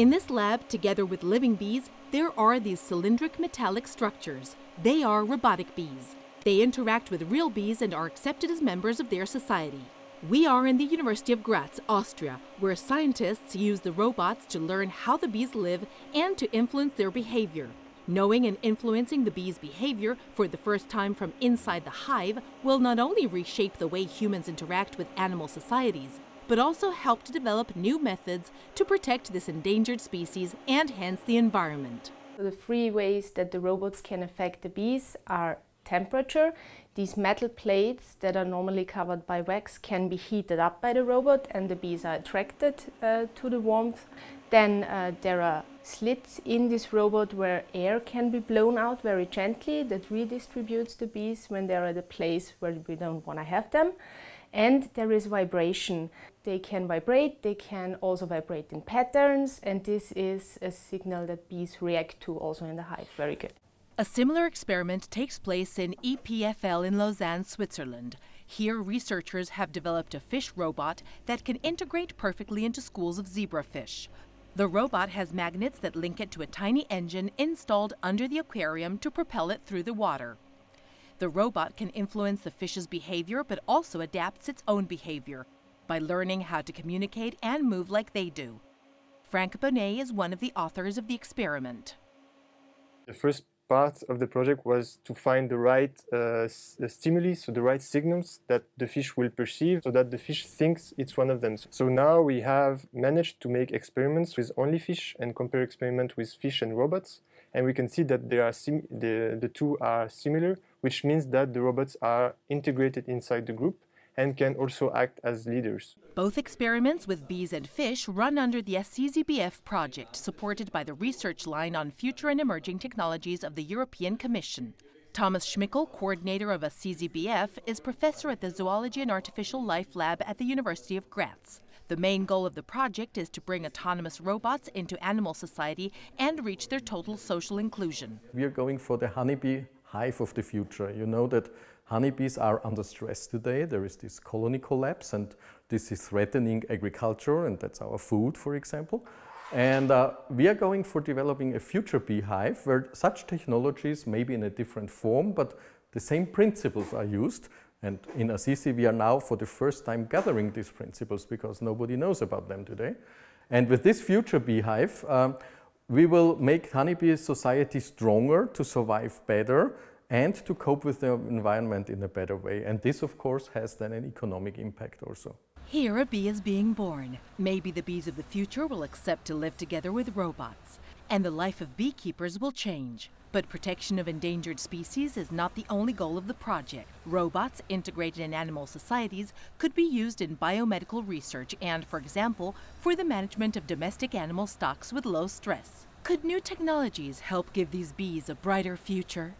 In this lab, together with living bees, there are these cylindric metallic structures. They are robotic bees. They interact with real bees and are accepted as members of their society. We are in the University of Graz, Austria, where scientists use the robots to learn how the bees live and to influence their behavior. Knowing and influencing the bees' behavior for the first time from inside the hive will not only reshape the way humans interact with animal societies, but also help to develop new methods to protect this endangered species and hence the environment. The three ways that the robots can affect the bees are temperature. These metal plates that are normally covered by wax can be heated up by the robot and the bees are attracted uh, to the warmth. Then uh, there are slits in this robot where air can be blown out very gently that redistributes the bees when they're at a place where we don't want to have them and there is vibration. They can vibrate, they can also vibrate in patterns and this is a signal that bees react to also in the hive. Very good. A similar experiment takes place in EPFL in Lausanne, Switzerland. Here, researchers have developed a fish robot that can integrate perfectly into schools of zebrafish. The robot has magnets that link it to a tiny engine installed under the aquarium to propel it through the water. The robot can influence the fish's behavior but also adapts its own behavior by learning how to communicate and move like they do. Frank Bonnet is one of the authors of the experiment. The first part of the project was to find the right uh, stimuli, so the right signals that the fish will perceive so that the fish thinks it's one of them. So now we have managed to make experiments with only fish and compare experiment with fish and robots and we can see that they are the, the two are similar, which means that the robots are integrated inside the group and can also act as leaders. Both experiments with bees and fish run under the SCZBF project, supported by the research line on future and emerging technologies of the European Commission. Thomas Schmickel, coordinator of CZBF, is professor at the Zoology and Artificial Life Lab at the University of Graz. The main goal of the project is to bring autonomous robots into animal society and reach their total social inclusion. We are going for the honeybee hive of the future. You know that honeybees are under stress today. There is this colony collapse and this is threatening agriculture and that's our food, for example. And uh, we are going for developing a future beehive where such technologies, maybe in a different form, but the same principles are used. And in Assisi, we are now for the first time gathering these principles because nobody knows about them today. And with this future beehive, um, we will make honeybee society stronger to survive better and to cope with the environment in a better way. And this, of course, has then an economic impact also. Here, a bee is being born. Maybe the bees of the future will accept to live together with robots, and the life of beekeepers will change. But protection of endangered species is not the only goal of the project. Robots integrated in animal societies could be used in biomedical research and, for example, for the management of domestic animal stocks with low stress. Could new technologies help give these bees a brighter future?